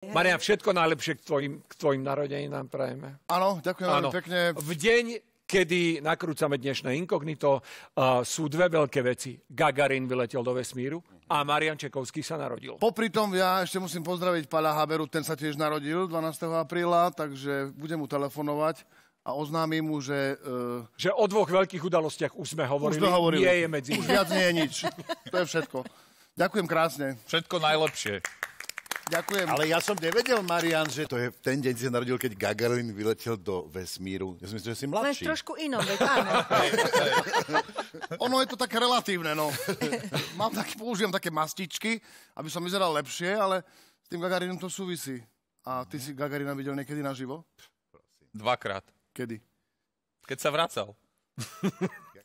Marian, všetko najlepšie k tvojim, k tvojim narodeninám prajeme. Áno, ďakujem veľmi pekne. V deň, kedy nakrúcame dnešné inkognito, uh, sú dve veľké veci. Gagarin vyletel do vesmíru a Marian Čekovský sa narodil. Popri tom ja ešte musím pozdraviť Pala Haberu, ten sa tiež narodil 12. apríla, takže budem mu telefonovať a oznámim mu, že... Uh, že o dvoch veľkých udalostiach už sme hovorili. Už sme hovorili. Nie je medzi. Už viac nie je nič. To je všetko. Ďakujem krásne. Všetko najlepšie. Ďakujem. Ale ja som nevedel, Marian, že to je ten deň, kde sa narodil, keď Gagarin vyletel do vesmíru. Ja som myslel, že si mladší. Len trošku ino, veď áno. ono je to také relatívne, no. Mám taký, používam také mastičky, aby som vyzeral lepšie, ale s tým Gagarinom to súvisí. A ty si Gagarina videl niekedy naživo? Dvakrát. Kedy? Keď sa vracal.